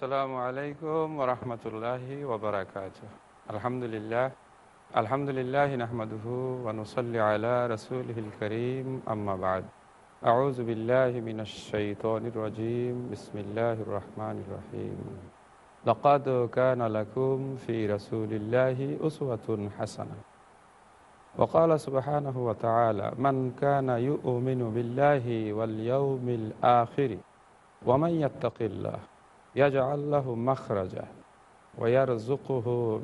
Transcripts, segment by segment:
আসসালামু আলাইকুম ওরহমতুল্লাহি ওবরাকাত আলহামদুলিল্লাহ আলহামদুলিল্লাহ নাহমাদুহু ওয়ানুসাল্লি আলা রাসূলিল করিম আম্মা বাদ আউযু বিল্লাহি মিনাশ শাইতানির রাজীম বিসমিল্লাহির রহমানির রহিম লাকাদ কানা লাকুম ফি রাসূলিল্লাহি উসওয়াতুন হাসানাহ وقال سبحانه وتعالى من كان يؤمن بالله واليوم الآخر ومن يتق الله ইয়াজা মাখরাজা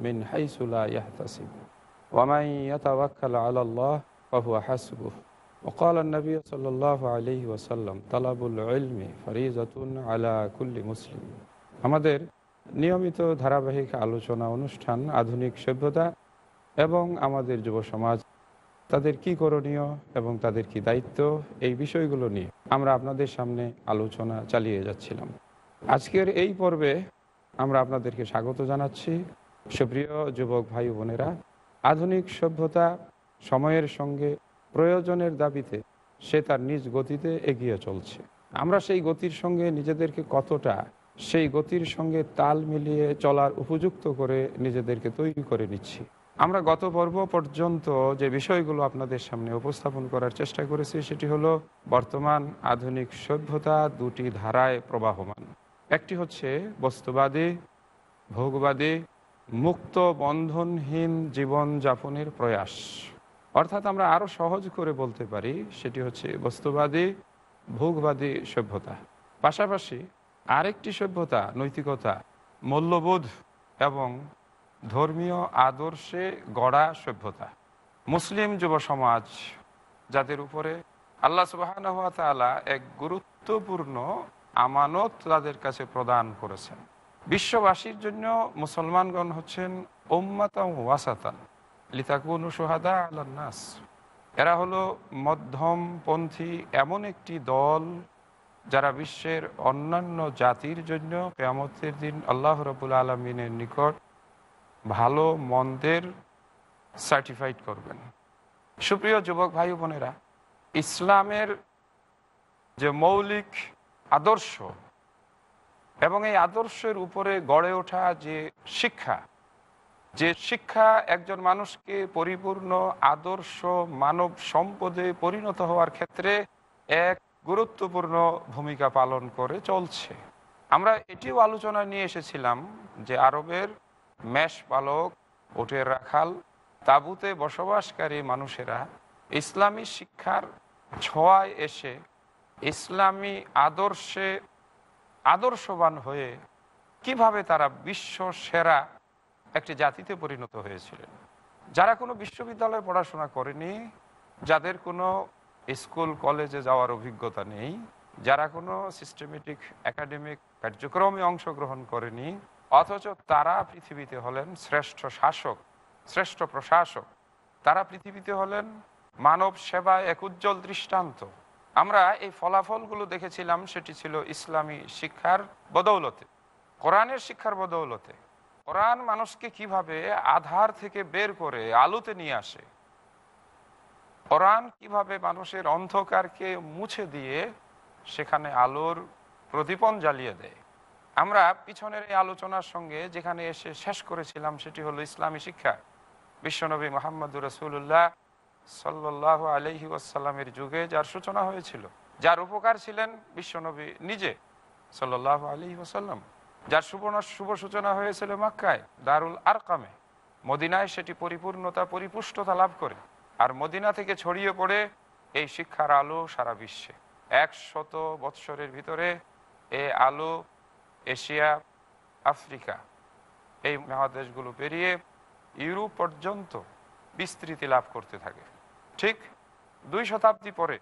মিন হাইসুলা ওয়ামাই আমাদের নিয়মিত ধারাবাহিক আলোচনা অনুষ্ঠান আধুনিক সভ্যতা এবং আমাদের যুব সমাজ তাদের কি করণীয় এবং তাদের কি দায়িত্ব এই বিষয়গুলো নিয়ে আমরা আপনাদের সামনে আলোচনা চালিয়ে যাচ্ছিলাম আজকের এই পর্বে আমরা আপনাদেরকে স্বাগত জানাচ্ছি সুপ্রিয় যুবক ভাই বোনেরা আধুনিক সভ্যতা সময়ের সঙ্গে প্রয়োজনের দাবিতে সে তার নিজ গতিতে এগিয়ে চলছে আমরা সেই গতির সঙ্গে নিজেদেরকে কতটা সেই গতির সঙ্গে তাল মিলিয়ে চলার উপযুক্ত করে নিজেদেরকে তৈরি করে নিচ্ছি আমরা গত পর্ব পর্যন্ত যে বিষয়গুলো আপনাদের সামনে উপস্থাপন করার চেষ্টা করেছি সেটি হলো বর্তমান আধুনিক সভ্যতা দুটি ধারায় প্রবাহমান একটি হচ্ছে বস্তুবাদী ভোগবাদী মুক্ত বন্ধনহীন জীবন যাপনের প্রয়াস অর্থাৎ আমরা আরও সহজ করে বলতে পারি সেটি হচ্ছে বস্তুবাদী ভোগবাদী সভ্যতা পাশাপাশি আরেকটি সভ্যতা নৈতিকতা মূল্যবোধ এবং ধর্মীয় আদর্শে গড়া সভ্যতা মুসলিম যুব সমাজ যাদের উপরে আল্লাহ সুবাহ এক গুরুত্বপূর্ণ আমানত তাদের কাছে প্রদান করেছেন বিশ্ববাসীর জন্য মুসলমানগণ হচ্ছেন নাস। ওয়াসাতান এরা হলো মধ্যমপন্থী এমন একটি দল যারা বিশ্বের অন্যান্য জাতির জন্য কেয়ামতের দিন আল্লাহ রবুল আলমিনের নিকট ভালো মন্দের সার্টিফাইড করবেন সুপ্রিয় যুবক ভাই বোনেরা ইসলামের যে মৌলিক আদর্শ এবং এই আদর্শের উপরে গড়ে ওঠা যে শিক্ষা যে শিক্ষা একজন মানুষকে পরিপূর্ণ আদর্শ মানব সম্পদে পরিণত হওয়ার ক্ষেত্রে এক গুরুত্বপূর্ণ ভূমিকা পালন করে চলছে আমরা এটিও আলোচনা নিয়ে এসেছিলাম যে আরবের মেষ পালক ওটের রাখাল তাবুতে বসবাসকারী মানুষেরা ইসলামী শিক্ষার ছোঁয়ায় এসে ইসলামী আদর্শে আদর্শবান হয়ে কিভাবে তারা বিশ্ব সেরা একটি জাতিতে পরিণত হয়েছিলেন যারা কোনো বিশ্ববিদ্যালয়ে পড়াশোনা করেনি যাদের কোনো স্কুল কলেজে যাওয়ার অভিজ্ঞতা নেই যারা কোনো সিস্টেমেটিক একাডেমিক কার্যক্রমে অংশগ্রহণ করেনি অথচ তারা পৃথিবীতে হলেন শ্রেষ্ঠ শাসক শ্রেষ্ঠ প্রশাসক তারা পৃথিবীতে হলেন মানব সেবায় এক উজ্জ্বল দৃষ্টান্ত আমরা এই ফলাফলগুলো দেখেছিলাম সেটি ছিল ইসলামী শিক্ষার বদৌলতে কোরআনের শিক্ষার বদৌলতে কোরআন মানুষকে কিভাবে আধার থেকে বের করে আলোতে নিয়ে আসে কোরআন কিভাবে মানুষের অন্ধকারকে মুছে দিয়ে সেখানে আলোর প্রদীপন জ্বালিয়ে দেয় আমরা পিছনের এই আলোচনার সঙ্গে যেখানে এসে শেষ করেছিলাম সেটি হলো ইসলামী শিক্ষা বিশ্বনবী মোহাম্মদুর রসুল্লাহ সাল্লাহ আলহি ওয়াসাল্লামের যুগে যার সূচনা হয়েছিল যার উপকার ছিলেন বিশ্বনবী নিজে সাল্লাহ আলহি ওসাল্লাম যার সুবর্ণ শুভ সূচনা হয়েছিল মাক্কায় দারুল আরকামে মদিনায় সেটি পরিপূর্ণতা পরিপুষ্টতা লাভ করে আর মদিনা থেকে ছড়িয়ে পড়ে এই শিক্ষার আলো সারা বিশ্বে একশত বৎসরের ভিতরে এ আলো এশিয়া আফ্রিকা এই মহাদেশগুলো পেরিয়ে ইউরোপ পর্যন্ত বিস্তৃতি লাভ করতে থাকে ঠিক দুই শতাব্দী পরে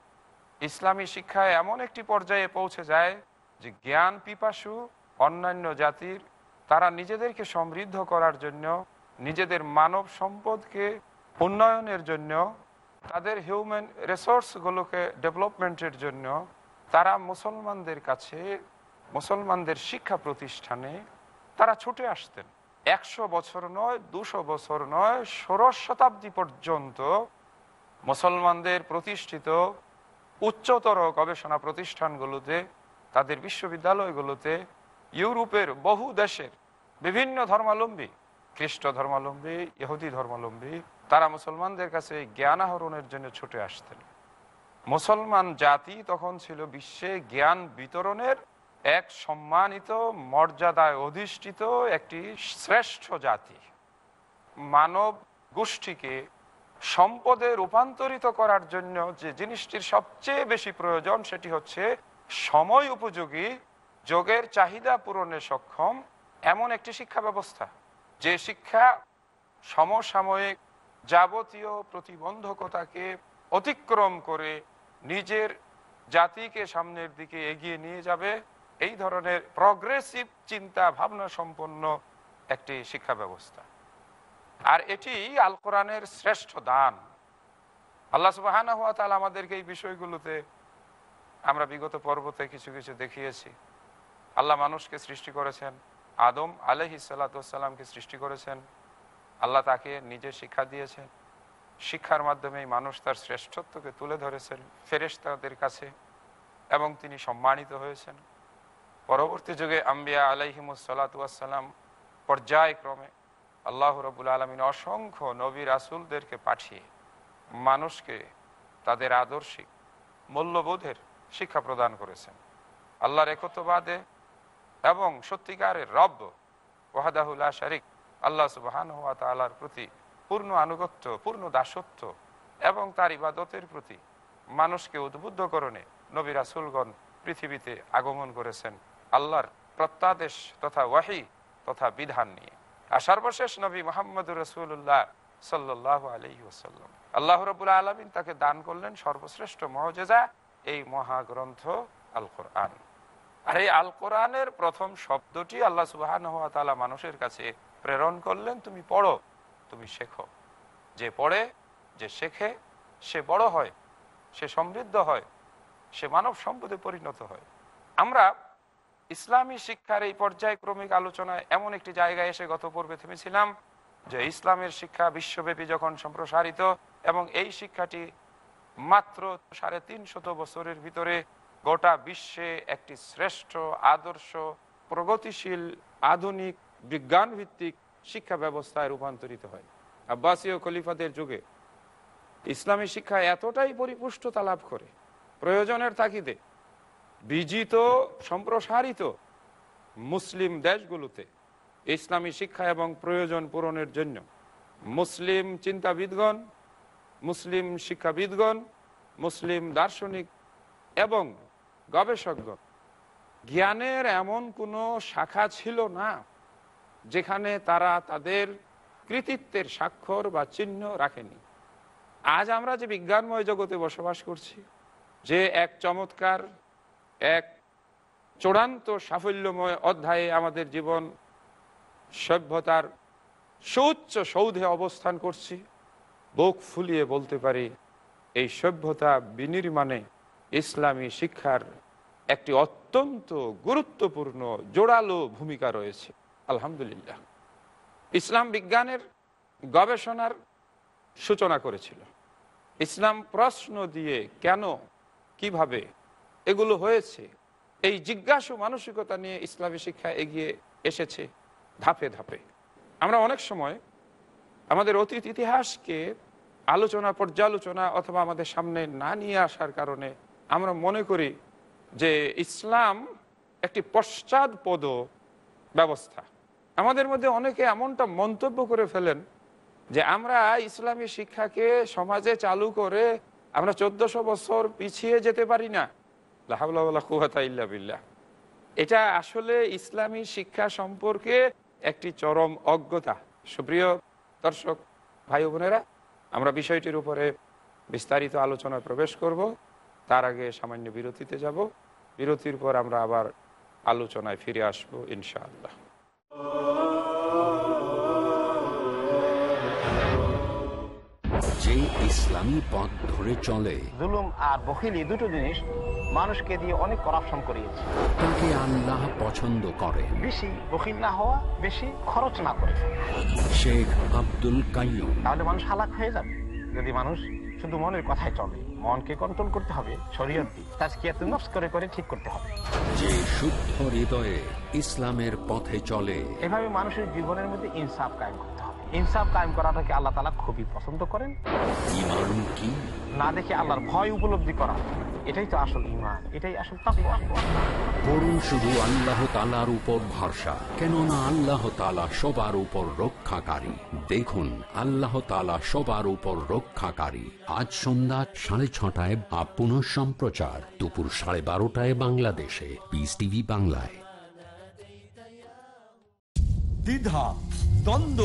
ইসলামী শিক্ষায় এমন একটি পর্যায়ে পৌঁছে যায় যে জ্ঞান পিপাসু অন্যান্য জাতির তারা নিজেদেরকে সমৃদ্ধ করার জন্য নিজেদের মানব সম্পদকে উন্নয়নের জন্য তাদের হিউম্যান রিসোর্সগুলোকে ডেভেলপমেন্টের জন্য তারা মুসলমানদের কাছে মুসলমানদের শিক্ষা প্রতিষ্ঠানে তারা ছুটে আসতেন একশো বছর নয় দুশো বছর নয় ষোড়শ শতাব্দী পর্যন্ত মুসলমানদের প্রতিষ্ঠিত উচ্চতর গবেষণা প্রতিষ্ঠানগুলোতে তাদের বিশ্ববিদ্যালয়গুলোতে ইউরোপের বহু দেশের বিভিন্ন ধর্মালম্বী খ্রিস্ট ধর্মালম্বী ইহুদি ধর্মালম্বী তারা মুসলমানদের কাছে জ্ঞান আহরণের জন্য ছুটে আসতেন মুসলমান জাতি তখন ছিল বিশ্বে জ্ঞান বিতরণের এক সম্মানিত মর্যাদায় অধিষ্ঠিত একটি শ্রেষ্ঠ জাতি মানব গোষ্ঠীকে সম্পদে রূপান্তরিত করার জন্য যে জিনিসটির সবচেয়ে বেশি প্রয়োজন সেটি হচ্ছে সময় উপযোগী যোগের চাহিদা পূরণে সক্ষম এমন একটি শিক্ষা ব্যবস্থা যে শিক্ষা সমসাময়িক যাবতীয় প্রতিবন্ধকতাকে অতিক্রম করে নিজের জাতিকে সামনের দিকে এগিয়ে নিয়ে যাবে এই ধরনের প্রগ্রেসিভ চিন্তা ভাবনা সম্পন্ন একটি শিক্ষা ব্যবস্থা আর এটি আল কোরআনের শ্রেষ্ঠ দান আল্লাহ সুবাহানা হওয়া তাহলে আমাদেরকে এই বিষয়গুলোতে আমরা বিগত পর্বতে কিছু কিছু দেখিয়েছি আল্লাহ মানুষকে সৃষ্টি করেছেন আদম আলহি সাল্লাতামকে সৃষ্টি করেছেন আল্লাহ তাকে নিজে শিক্ষা দিয়েছেন শিক্ষার মাধ্যমে মানুষ তার শ্রেষ্ঠত্বকে তুলে ধরেছেন ফেরেশতাদের কাছে এবং তিনি সম্মানিত হয়েছেন পরবর্তী যুগে আম্বিয়া আলাইহিমুসাল্লাতাম পর্যায়ক্রমে আল্লাহ রবুল আলমিন অসংখ্য নবী রাসুলদেরকে পাঠিয়ে মানুষকে তাদের আদর্শিক মূল্যবোধের শিক্ষা প্রদান করেছেন আল্লাহর একতবাদে এবং সত্যিকারের রব ওয়াহাদাহুল্লাহ শারিক আল্লাহ সুবাহান হাত আল্লাহর প্রতি পূর্ণ আনুগত্য পূর্ণ দাসত্ব এবং তার ইবাদতের প্রতি মানুষকে উদ্বুদ্ধকরণে নবী রাসুলগণ পৃথিবীতে আগমন করেছেন আল্লাহর প্রত্যাদেশ তথা ওয়াহি তথা বিধান নিয়ে আর সর্বশেষ নবী মোহাম্মদ রসুল্লাহ সাল্লাহ আলি ওসাল্লাম আল্লাহ রবুল্লা আলমিন তাকে দান করলেন সর্বশ্রেষ্ঠ মহজেজা এই মহাগ্রন্থ আল কোরআন আর এই আল কোরআনের প্রথম শব্দটি আল্লাহ সুবাহান হওয়া তালা মানুষের কাছে প্রেরণ করলেন তুমি পড়ো তুমি শেখো যে পড়ে যে শেখে সে বড় হয় সে সমৃদ্ধ হয় সে মানব সম্পদে পরিণত হয় আমরা ইসলামী শিক্ষার এই পর্যায়ক্রমিক আলোচনায় এমন একটি জায়গায় এসে গত পূর্বে থেমেছিলাম যে ইসলামের শিক্ষা বিশ্বব্যাপী যখন সম্প্রসারিত এবং এই শিক্ষাটি মাত্র সাড়ে তিনশত বছরের ভিতরে গোটা বিশ্বে একটি শ্রেষ্ঠ আদর্শ প্রগতিশীল আধুনিক বিজ্ঞানভিত্তিক শিক্ষা ব্যবস্থায় রূপান্তরিত হয় আব্বাসীয় খলিফাদের যুগে ইসলামী শিক্ষা এতটাই পরিপুষ্টতা লাভ করে প্রয়োজনের থাকিতে বিজিত সম্প্রসারিত মুসলিম দেশগুলোতে ইসলামী শিক্ষা এবং প্রয়োজন পূরণের জন্য মুসলিম চিন্তাবিদগণ মুসলিম শিক্ষাবিদগণ মুসলিম দার্শনিক এবং গবেষকগণ জ্ঞানের এমন কোনো শাখা ছিল না যেখানে তারা তাদের কৃতিত্বের স্বাক্ষর বা চিহ্ন রাখেনি আজ আমরা যে বিজ্ঞানময় জগতে বসবাস করছি যে এক চমৎকার এক চূড়ান্ত সাফল্যময় অধ্যায়ে আমাদের জীবন সভ্যতার সুচ্চ সৌধে অবস্থান করছি বুক ফুলিয়ে বলতে পারি এই সভ্যতা বিনির্মাণে ইসলামী শিক্ষার একটি অত্যন্ত গুরুত্বপূর্ণ জোরালো ভূমিকা রয়েছে আলহামদুলিল্লাহ ইসলাম বিজ্ঞানের গবেষণার সূচনা করেছিল ইসলাম প্রশ্ন দিয়ে কেন কিভাবে এগুলো হয়েছে এই জিজ্ঞাসু মানসিকতা নিয়ে ইসলামী শিক্ষা এগিয়ে এসেছে ধাপে ধাপে আমরা অনেক সময় আমাদের অতীত ইতিহাসকে আলোচনা পর্যালোচনা অথবা আমাদের সামনে না নিয়ে আসার কারণে আমরা মনে করি যে ইসলাম একটি পশ্চাদপদ ব্যবস্থা আমাদের মধ্যে অনেকে এমনটা মন্তব্য করে ফেলেন যে আমরা ইসলামী শিক্ষাকে সমাজে চালু করে আমরা চোদ্দশো বছর পিছিয়ে যেতে পারি না বিল্লাহ এটা আসলে ইসলামী শিক্ষা সম্পর্কে একটি চরম অজ্ঞতা সুপ্রিয় দর্শক ভাই বোনেরা আমরা বিষয়টির উপরে বিস্তারিত আলোচনায় প্রবেশ করব তার আগে সামান্য বিরতিতে যাব বিরতির পর আমরা আবার আলোচনায় ফিরে আসবো ইনশাআল্লাহ সেই ইসলামী পথ ধরে চলে জুলুম আর বখিলি দুটো জিনিস মানুষকে দিয়ে অনেক করাপশন করিয়েছে তাকে আল্লাহ পছন্দ করে বেশি বখিল না হওয়া বেশি খরচ না করে শেখ আব্দুল কাইম তাহলে মানুষ হালাক হয়ে যাবে যদি মানুষ শুধু মনের কথাই চলে মনকে কন্ট্রোল করতে হবে শরীয়ত করে করে ঠিক করতে হবে যে শুদ্ধ হৃদয়ে ইসলামের পথে চলে এভাবে মানুষের জীবনের মধ্যে ইনসাফ কায়েম করতে ইনসাফ কায়েম করাটাকে আল্লাহ তালা খুবই পছন্দ করেন না দেখে আল্লাহর ভয় উপলব্ধি করা এটাই তো আসল ইমান এটাই আসল করুন শুধু আল্লাহ তালার উপর ভরসা কেননা আল্লাহ তালা সবার উপর রক্ষাকারী দেখুন আল্লাহ তালা সবার উপর রক্ষাকারী আজ সন্ধ্যা সাড়ে ছটায় বা পুনঃ সম্প্রচার দুপুর সাড়ে বারোটায় বাংলাদেশে পিস টিভি বাংলায় দ্বিধা দ্বন্দ্ব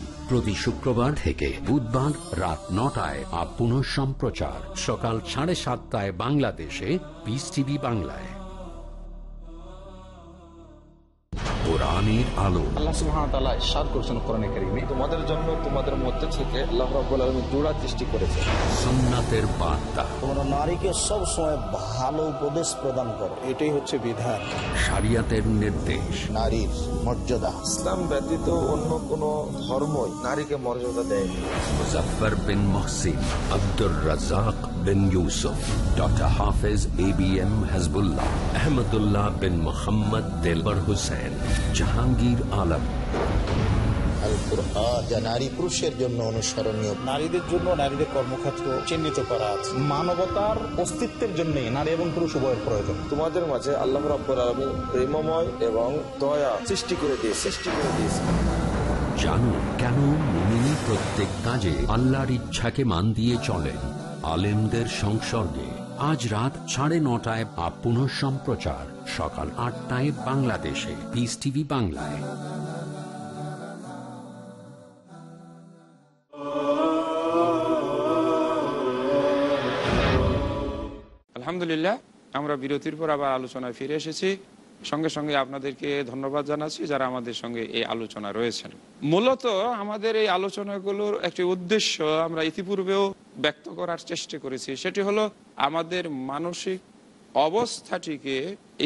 প্রতি শুক্রবার থেকে বুধবার রাত নটায় আর পুনঃ সম্প্রচার সকাল সাড়ে সাতটায় বাংলাদেশে বিস টিভি বাংলায় কোরআনের আলো আল্লাহ তোমাদের জন্য তোমাদের মধ্যে থেকে বার্তা তোমরা নারীকে ভালো উপদেশ প্রদান করো এটাই হচ্ছে নির্দেশ মর্যাদা ইসলাম ব্যতীত অন্য কোনো ধর্মই নারীকে মর্যাদা বিন Muhsin Abdul Razzak bin Yusuf, Dr. Hafiz ABM Hezbollah, Ahmadullah bin Muhammad Dilbar Hussain, Jahangir Alam. নারী পুরুষের জন্য নারীদের জন্য নারীদের কর্মক্ষেত্র চিহ্নিত করা আছে মানবতার অস্তিত্বের নারী এবং পুরুষ প্রয়োজন তোমাদের মাঝে আল্লাহ প্রেমময় এবং দয়া জানুন কেন প্রত্যেক কাজে আল্লাহর ইচ্ছাকে মান দিয়ে চলেন আলেমদের সংসর্গে আজ রাত সাড়ে নটায় বা পুনঃ সম্প্রচার সকাল আটটায় বাংলাদেশে পিস টিভি বাংলায় আলহামদুলিল্লাহ আমরা বিরতির পর আবার আলোচনায় ফিরে এসেছি সঙ্গে সঙ্গে আপনাদেরকে ধন্যবাদ জানাচ্ছি যারা আমাদের সঙ্গে এই আলোচনা রয়েছেন মূলত আমাদের এই আলোচনাগুলোর একটি উদ্দেশ্য আমরা ইতিপূর্বেও ব্যক্ত করার চেষ্টা করেছি সেটি হলো আমাদের মানসিক অবস্থাটিকে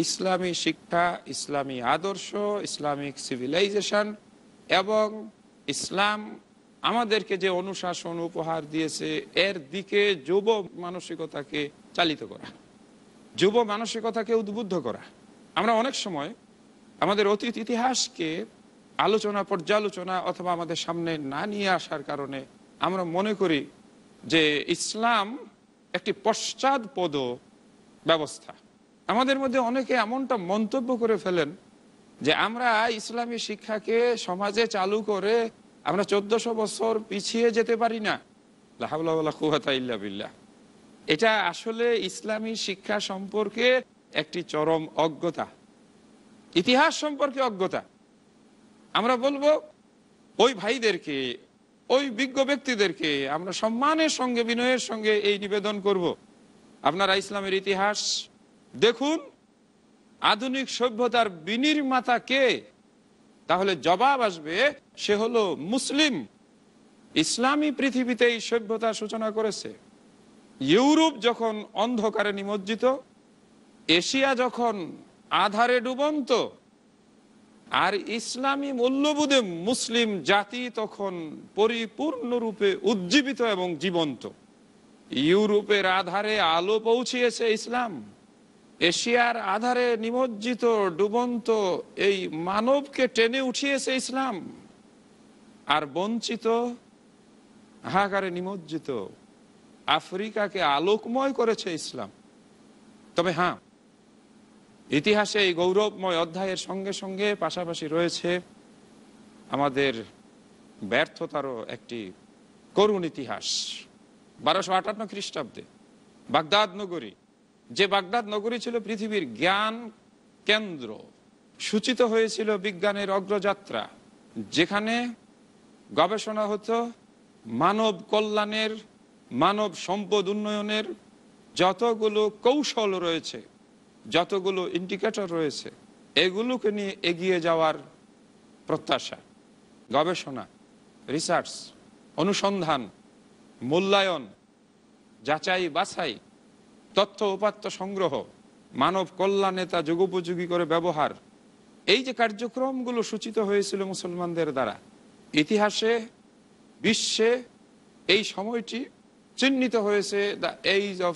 ইসলামী শিক্ষা ইসলামী আদর্শ ইসলামিক সিভিলাইজেশন এবং ইসলাম আমাদেরকে যে অনুশাসন উপহার দিয়েছে এর দিকে যুব মানসিকতাকে চালিত করা যুব মানসিকতাকে উদ্বুদ্ধ করা আমরা অনেক সময় আমাদের অতীত ইতিহাসকে আলোচনা পর্যালোচনা অথবা আমাদের সামনে না নিয়ে আসার কারণে আমরা মনে করি যে ইসলাম একটি পশ্চাৎপদ ব্যবস্থা আমাদের মধ্যে অনেকে এমনটা মন্তব্য করে ফেলেন যে আমরা ইসলামী শিক্ষাকে সমাজে চালু করে আমরা চোদ্দশো বছর পিছিয়ে যেতে পারি না বিল্লাহ এটা আসলে ইসলামী শিক্ষা সম্পর্কে একটি চরম অজ্ঞতা ইতিহাস সম্পর্কে অজ্ঞতা আমরা বলবো ওই ভাইদেরকে ওই বিজ্ঞ ব্যক্তিদেরকে আমরা সম্মানের সঙ্গে বিনয়ের সঙ্গে এই নিবেদন করব। আপনারা ইসলামের ইতিহাস দেখুন আধুনিক সভ্যতার বিনির্মাতা কে তাহলে জবাব আসবে সে হলো মুসলিম ইসলামী পৃথিবীতে এই সভ্যতা সূচনা করেছে ইউরোপ যখন অন্ধকারে নিমজ্জিত এশিয়া যখন আধারে ডুবন্ত আর ইসলামী মূল্যবোধে মুসলিম জাতি তখন পরিপূর্ণরূপে উজ্জীবিত এবং জীবন্ত ইউরোপের আধারে আলো পৌঁছিয়েছে ইসলাম এশিয়ার আধারে নিমজ্জিত ডুবন্ত এই মানবকে টেনে উঠিয়েছে ইসলাম আর বঞ্চিত হাহাকারে নিমজ্জিত আফ্রিকাকে আলোকময় করেছে ইসলাম তবে হ্যাঁ ইতিহাসে এই গৌরবময় অধ্যায়ের সঙ্গে সঙ্গে পাশাপাশি রয়েছে আমাদের ব্যর্থতারও একটি করুণ ইতিহাস বারোশো আটান্ন খ্রিস্টাব্দে বাগদাদ নগরী যে বাগদাদ নগরী ছিল পৃথিবীর জ্ঞান কেন্দ্র সূচিত হয়েছিল বিজ্ঞানের অগ্রযাত্রা যেখানে গবেষণা হতো মানব কল্যাণের মানব সম্পদ উন্নয়নের যতগুলো কৌশল রয়েছে যতগুলো ইন্ডিকেটর রয়েছে এগুলোকে নিয়ে এগিয়ে যাওয়ার প্রত্যাশা গবেষণা রিসার্চ অনুসন্ধান মূল্যায়ন যাচাই বাছাই তথ্য উপাত্ত সংগ্রহ মানব কল্যাণে তা যুগোপযোগী করে ব্যবহার এই যে কার্যক্রমগুলো সূচিত হয়েছিল মুসলমানদের দ্বারা ইতিহাসে বিশ্বে এই সময়টি চিহ্নিত হয়েছে the age of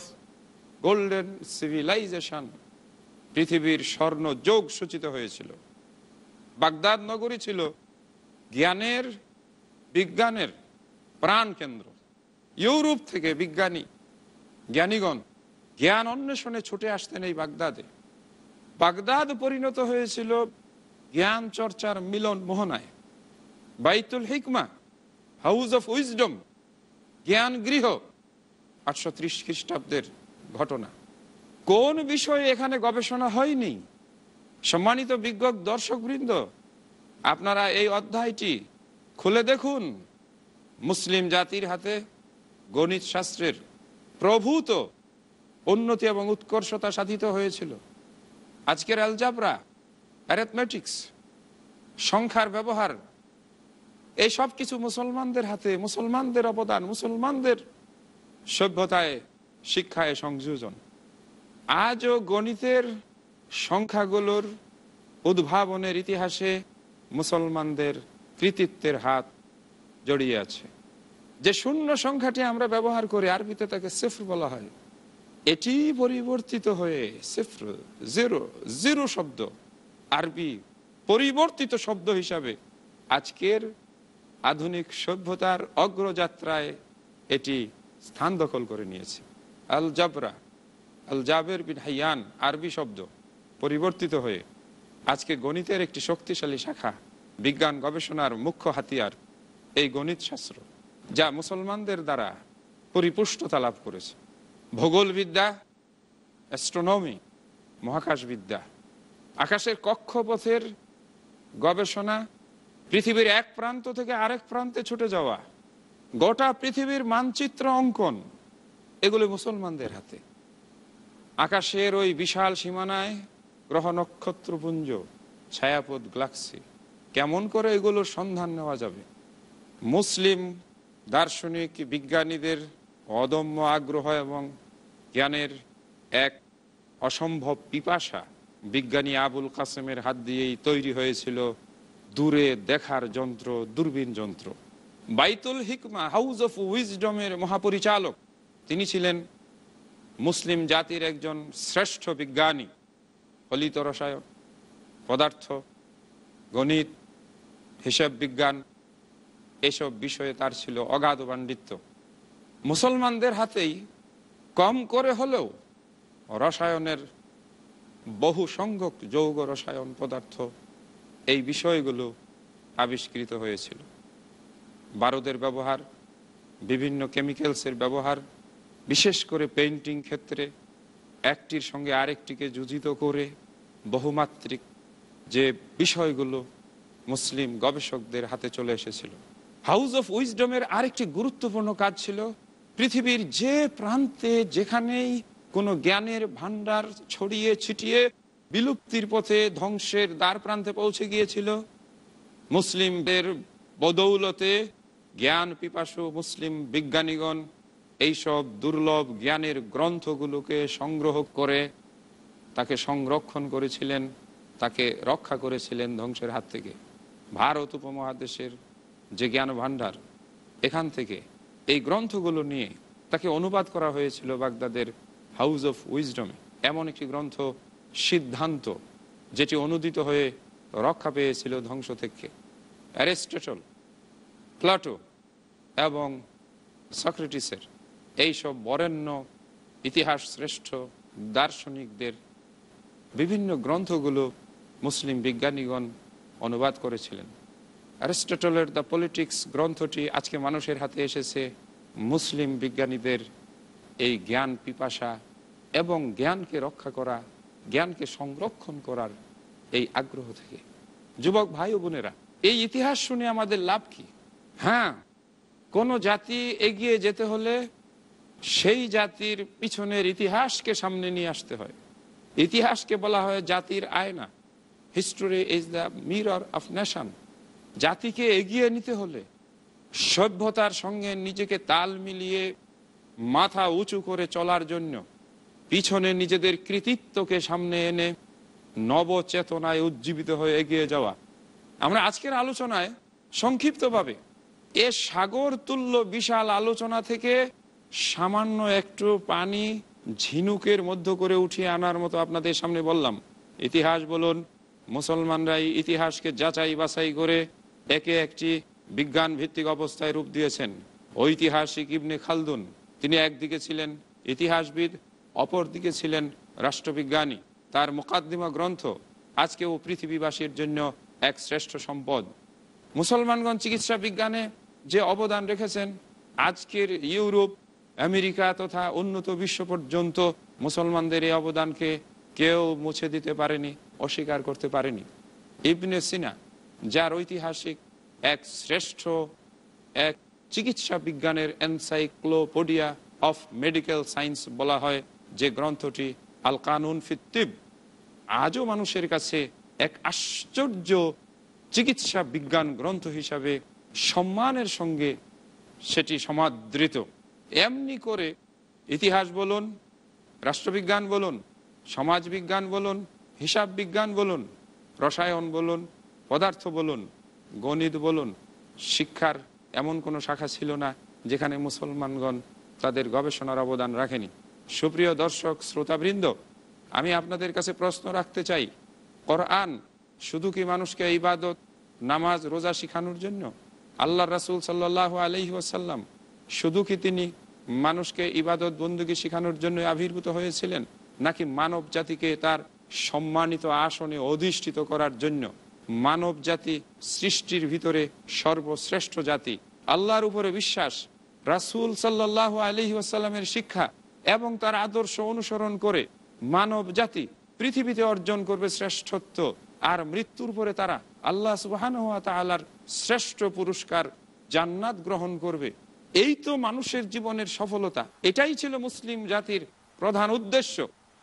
golden civilization পৃথিবীর স্বর্ণ যোগ সূচিত হয়েছিল বাগদাদ নগরী ছিল জ্ঞানের বিজ্ঞানের প্রাণ কেন্দ্র ইউরোপ থেকে বিজ্ঞানী জ্ঞানীগণ জ্ঞান অন্বেষণে ছুটে আসতেন এই বাগদাদে বাগদাদ পরিণত হয়েছিল জ্ঞান চর্চার মিলন মোহনায় বাইতুল হিকমা হাউস অফ উইজডম জ্ঞান গৃহ আটশো খ্রিস্টাব্দের ঘটনা কোন বিষয়ে এখানে গবেষণা হয়নি সম্মানিত বিজ্ঞ দর্শকবৃন্দ আপনারা এই অধ্যায়টি খুলে দেখুন মুসলিম জাতির হাতে গণিত শাস্ত্রের প্রভূত উন্নতি এবং উৎকর্ষতা সাধিত হয়েছিল আজকের অ্যালজাবরা অ্যারেথমেটিক্স সংখ্যার ব্যবহার এই সব কিছু মুসলমানদের হাতে মুসলমানদের অবদান মুসলমানদের সভ্যতায় শিক্ষায় সংযোজন আজও গণিতের সংখ্যাগুলোর উদ্ভাবনের ইতিহাসে মুসলমানদের কৃতিত্বের হাত জড়িয়ে আছে যে শূন্য সংখ্যাটি আমরা ব্যবহার করি আরবিতে তাকে সিফর বলা হয় এটি পরিবর্তিত হয়ে সিফর জিরো জিরো শব্দ আরবি পরিবর্তিত শব্দ হিসাবে আজকের আধুনিক সভ্যতার অগ্রযাত্রায় এটি স্থান দখল করে নিয়েছে আল জাবরা আল জাবের বিন হাইয়ান আরবি শব্দ পরিবর্তিত হয়ে আজকে গণিতের একটি শক্তিশালী শাখা বিজ্ঞান গবেষণার মুখ্য হাতিয়ার এই গণিত শাস্ত্র যা মুসলমানদের দ্বারা পরিপুষ্টতা লাভ করেছে ভূগোলবিদ্যা অ্যাস্ট্রোনমি মহাকাশবিদ্যা আকাশের কক্ষপথের গবেষণা পৃথিবীর এক প্রান্ত থেকে আরেক প্রান্তে ছুটে যাওয়া গোটা পৃথিবীর মানচিত্র অঙ্কন এগুলি মুসলমানদের হাতে আকাশের ওই বিশাল সীমানায় গ্রহ নক্ষত্রপুঞ্জ ছায়াপদ গ্লাক্সি কেমন করে এগুলোর সন্ধান নেওয়া যাবে মুসলিম দার্শনিক বিজ্ঞানীদের অদম্য আগ্রহ এবং জ্ঞানের এক অসম্ভব পিপাসা বিজ্ঞানী আবুল কাসেমের হাত দিয়েই তৈরি হয়েছিল দূরে দেখার যন্ত্র দূরবীন যন্ত্র বাইতুল হিকমা হাউস অফ উইজডমের মহাপরিচালক তিনি ছিলেন মুসলিম জাতির একজন শ্রেষ্ঠ বিজ্ঞানী ফলিত রসায়ন পদার্থ গণিত হিসাব বিজ্ঞান এসব বিষয়ে তার ছিল অগাধ পাণ্ডিত্য মুসলমানদের হাতেই কম করে হলেও রসায়নের বহু সংখ্যক যৌগ রসায়ন পদার্থ এই বিষয়গুলো আবিষ্কৃত হয়েছিল বারুদের ব্যবহার বিভিন্ন কেমিক্যালসের ব্যবহার বিশেষ করে পেইন্টিং ক্ষেত্রে একটির সঙ্গে আরেকটিকে যুজিত করে বহুমাত্রিক যে বিষয়গুলো মুসলিম গবেষকদের হাতে চলে এসেছিল হাউস অফ উইজডমের আরেকটি গুরুত্বপূর্ণ কাজ ছিল পৃথিবীর যে প্রান্তে যেখানেই কোনো জ্ঞানের ভাণ্ডার ছড়িয়ে ছিটিয়ে বিলুপ্তির পথে ধ্বংসের দ্বার প্রান্তে পৌঁছে গিয়েছিল মুসলিমদের বদৌলতে জ্ঞান পিপাসু মুসলিম বিজ্ঞানীগণ এইসব দুর্লভ জ্ঞানের গ্রন্থগুলোকে সংগ্রহ করে তাকে সংরক্ষণ করেছিলেন তাকে রক্ষা করেছিলেন ধ্বংসের হাত থেকে ভারত উপমহাদেশের যে জ্ঞান ভাণ্ডার এখান থেকে এই গ্রন্থগুলো নিয়ে তাকে অনুবাদ করা হয়েছিল বাগদাদের হাউস অফ উইজডমে এমন একটি গ্রন্থ সিদ্ধান্ত যেটি অনুদিত হয়ে রক্ষা পেয়েছিল ধ্বংস থেকে অ্যারিস্টটল প্লাটো এবং সক্রেটিসের এইসব বরেণ্য ইতিহাস শ্রেষ্ঠ দার্শনিকদের বিভিন্ন গ্রন্থগুলো মুসলিম বিজ্ঞানীগণ অনুবাদ করেছিলেন অ্যারিস্টটলের দ্য পলিটিক্স গ্রন্থটি আজকে মানুষের হাতে এসেছে মুসলিম বিজ্ঞানীদের এই জ্ঞান পিপাসা এবং জ্ঞানকে রক্ষা করা জ্ঞানকে সংরক্ষণ করার এই আগ্রহ থেকে যুবক ভাই ও বোনেরা এই ইতিহাস শুনে আমাদের লাভ কি হ্যাঁ কোনো জাতি এগিয়ে যেতে হলে সেই জাতির পিছনের ইতিহাসকে সামনে নিয়ে আসতে হয় ইতিহাসকে বলা হয় জাতির আয়না history is the mirror of nation জাতিকে এগিয়ে নিতে হলে সভ্যতার সঙ্গে নিজেকে তাল মিলিয়ে মাথা উঁচু করে চলার জন্য পিছনে নিজেদের কৃতিত্বকে সামনে এনে নবচেতনায় উজ্জীবিত হয়ে এগিয়ে যাওয়া আমরা আজকের আলোচনায় সংক্ষিপ্তভাবে এ সাগর তুল্য বিশাল আলোচনা থেকে সামান্য একটু পানি ঝিনুকের মধ্য করে উঠিয়ে আনার মতো আপনাদের সামনে বললাম ইতিহাস বলুন মুসলমানরাই ইতিহাসকে যাচাই বাছাই করে একে একটি বিজ্ঞান ভিত্তিক অবস্থায় রূপ দিয়েছেন ঐতিহাসিক ইবনে খালদুন তিনি একদিকে ছিলেন ইতিহাসবিদ অপরদিকে ছিলেন রাষ্ট্রবিজ্ঞানী তার মোকাদ্দিমা গ্রন্থ আজকে ও পৃথিবীবাসীর জন্য এক শ্রেষ্ঠ সম্পদ মুসলমানগণ চিকিৎসা বিজ্ঞানে যে অবদান রেখেছেন আজকের ইউরোপ আমেরিকা তথা উন্নত বিশ্ব পর্যন্ত মুসলমানদের এই অবদানকে কেউ মুছে দিতে পারেনি অস্বীকার করতে পারেনি ইবনে সিনা যার ঐতিহাসিক এক শ্রেষ্ঠ এক চিকিৎসা বিজ্ঞানের এনসাইক্লোপোডিয়া অফ মেডিকেল সায়েন্স বলা হয় যে গ্রন্থটি আল কানুন ফিত্তিব আজও মানুষের কাছে এক আশ্চর্য চিকিৎসা বিজ্ঞান গ্রন্থ হিসাবে সম্মানের সঙ্গে সেটি সমাদৃত এমনি করে ইতিহাস বলুন রাষ্ট্রবিজ্ঞান বলুন সমাজবিজ্ঞান বলুন হিসাব বিজ্ঞান বলুন রসায়ন বলুন পদার্থ বলুন গণিত বলুন শিক্ষার এমন কোনো শাখা ছিল না যেখানে মুসলমানগণ তাদের গবেষণার অবদান রাখেনি সুপ্রিয় দর্শক শ্রোতাবৃন্দ আমি আপনাদের কাছে প্রশ্ন রাখতে চাই কোরআন শুধু কি মানুষকে ইবাদত নামাজ রোজা শিখানোর জন্য আল্লাহ রাসুল সাল্লাহ আলহি ওসাল্লাম শুধু কি তিনি মানুষকে ইবাদত বন্দুকি শেখানোর জন্য আবির্ভূত হয়েছিলেন নাকি মানব জাতিকে তার সম্মানিত আসনে অধিষ্ঠিত করার জন্য মানব জাতি সৃষ্টির ভিতরে সর্বশ্রেষ্ঠ জাতি আল্লাহর উপরে বিশ্বাস রাসুল সাল্লাহ আলহি আসাল্লামের শিক্ষা এবং তার আদর্শ অনুসরণ করে মানব জাতি পৃথিবীতে অর্জন করবে শ্রেষ্ঠত্ব আর মৃত্যুর পরে তারা আল্লাহ সুবাহান শ্রেষ্ঠ পুরস্কার জান্নাত গ্রহণ করবে এই তো মানুষের জীবনের সফলতা এটাই ছিল মুসলিম জাতির প্রধান উদ্দেশ্য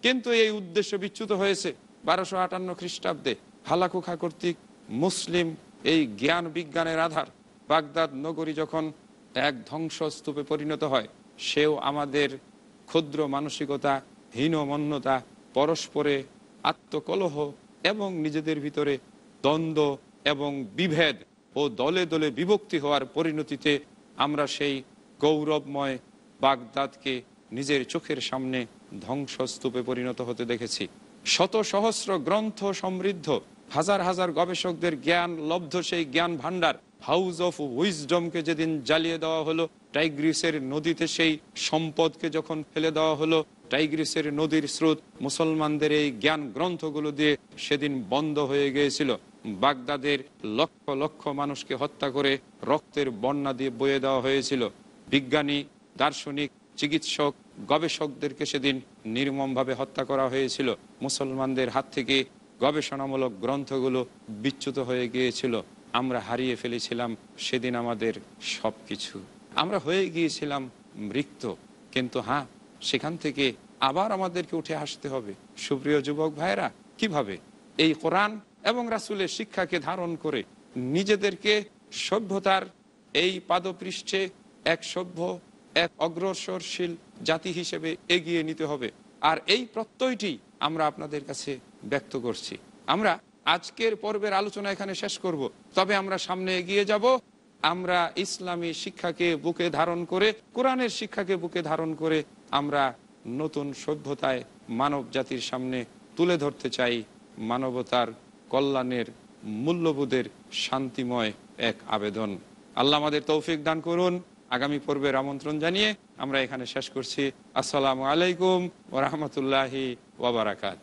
কিন্তু এই উদ্দেশ্য বিচ্যুত হয়েছে বারোশো আটান্ন খ্রিস্টাব্দে হালাকুখা কর্তৃক মুসলিম এই জ্ঞান বিজ্ঞানের আধার বাগদাদ নগরী যখন এক ধ্বংসস্তূপে পরিণত হয় সেও আমাদের ক্ষুদ্র মানসিকতা হীনমন্যতা পরস্পরে আত্মকলহ এবং নিজেদের ভিতরে দ্বন্দ্ব এবং বিভেদ ও দলে দলে বিভক্তি হওয়ার পরিণতিতে আমরা সেই গৌরবময় বাগদাদকে নিজের চোখের সামনে ধ্বংসস্তূপে পরিণত হতে দেখেছি শত সহস্র গ্রন্থ সমৃদ্ধ হাজার হাজার গবেষকদের জ্ঞান লব্ধ সেই জ্ঞান ভাণ্ডার হাউস অফ উইজডমকে যেদিন জ্বালিয়ে দেওয়া হলো টাইগ্রিসের নদীতে সেই সম্পদকে যখন ফেলে দেওয়া হলো টাইগ্রিসের নদীর স্রোত মুসলমানদের এই জ্ঞান গ্রন্থগুলো দিয়ে সেদিন বন্ধ হয়ে গিয়েছিল বাগদাদের লক্ষ লক্ষ মানুষকে হত্যা করে রক্তের বন্যা দিয়ে বয়ে দেওয়া হয়েছিল বিজ্ঞানী দার্শনিক চিকিৎসক গবেষকদেরকে সেদিন নির্মমভাবে হত্যা করা হয়েছিল মুসলমানদের হাত থেকে গবেষণামূলক গ্রন্থগুলো বিচ্যুত হয়ে গিয়েছিল আমরা হারিয়ে ফেলেছিলাম সেদিন আমাদের সব কিছু আমরা হয়ে গিয়েছিলাম মৃত্য কিন্তু হ্যাঁ সেখান থেকে আবার আমাদেরকে উঠে আসতে হবে সুপ্রিয় যুবক ভাইরা কিভাবে এই কোরআন এবং রাসুলের শিক্ষাকে ধারণ করে নিজেদেরকে সভ্যতার এই পাদপৃষ্ঠে এক সভ্য এক অগ্রসরশীল জাতি হিসেবে এগিয়ে নিতে হবে আর এই প্রত্যয়টি আমরা আপনাদের কাছে ব্যক্ত করছি আমরা আজকের পর্বের আলোচনা এখানে শেষ করব। তবে আমরা সামনে এগিয়ে যাব আমরা ইসলামী শিক্ষাকে বুকে ধারণ করে কোরআনের শিক্ষাকে বুকে ধারণ করে আমরা নতুন সভ্যতায় মানব জাতির সামনে তুলে ধরতে চাই মানবতার কল্যাণের মূল্যবোধের শান্তিময় এক আবেদন আল্লাহ আমাদের তৌফিক দান করুন আগামী পর্বের আমন্ত্রণ জানিয়ে আমরা এখানে শেষ করছি আসসালামু আলাইকুম ও রহমতুল্লাহি ওবরাকাত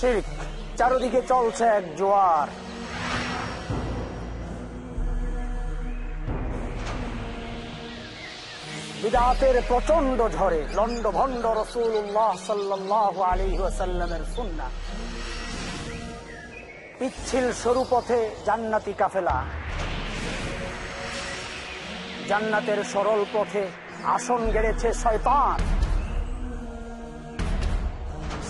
শির্ক চারদিকে চলছে এক জোয়ার বিদাতের প্রচন্ড ঝড়ে লন্ড ভন্ড রসুল আলিহাসাল্লামের সুন্না পিচ্ছিল সরু পথে জান্নাতি কাফেলা জান্নাতের সরল পথে আসন গেড়েছে শয়তান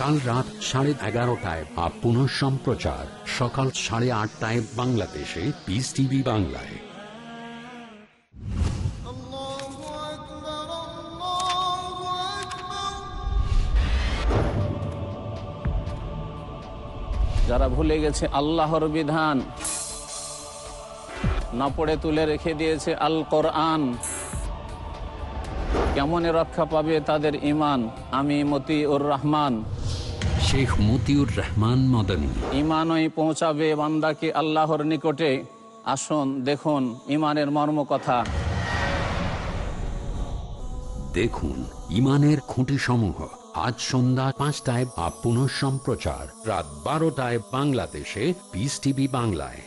কাল রাত সাড়ে এগারোটায় বা পুনঃ সম্প্রচার সকাল সাড়ে আটটায় বাংলাদেশে পিস টিভি বাংলায় যারা ভুলে গেছে আল্লাহর বিধান না পড়ে তুলে রেখে দিয়েছে আল কোরআন কেমনে রক্ষা পাবে তাদের ইমান আমি মতি ওর রহমান শেখ মতিউর রহমান মদনী ইমানই পৌঁছাবে বান্দাকে আল্লাহর নিকটে আসুন দেখুন ইমানের মর্ম কথা দেখুন ইমানের খুঁটি সমূহ আজ সন্ধ্যা পাঁচটায় বা পুনঃ সম্প্রচার রাত বারোটায় বাংলাদেশে পিস টিভি বাংলায়